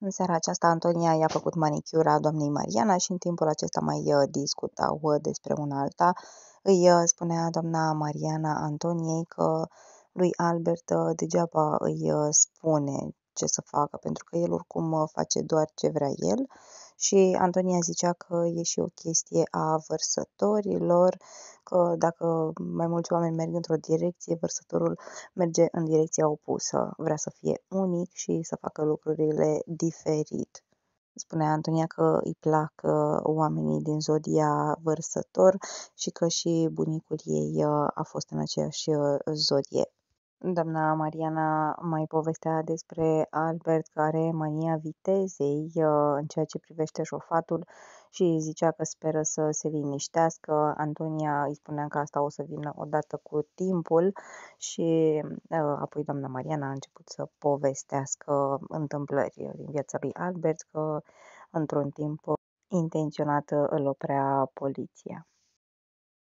În seara aceasta, Antonia i-a făcut manicura doamnei Mariana și în timpul acesta mai uh, discutau uh, despre una alta. Îi uh, spunea doamna Mariana Antoniei că lui Albert degeaba îi spune ce să facă, pentru că el oricum face doar ce vrea el și Antonia zicea că e și o chestie a vărsătorilor, că dacă mai mulți oameni merg într-o direcție, vărsătorul merge în direcția opusă, vrea să fie unic și să facă lucrurile diferit. Spunea Antonia că îi plac oamenii din zodia vărsător și că și bunicul ei uh, a fost în aceeași uh, zodie. Doamna Mariana mai povestea despre Albert care are mania vitezei, uh, în ceea ce privește șofatul și zicea că speră să se liniștească. Antonia îi spunea că asta o să vină odată cu timpul și uh, apoi doamna Mariana a început să povestească întâmplări din viața lui Albert, că într-un timp intenționat îl oprea poliția.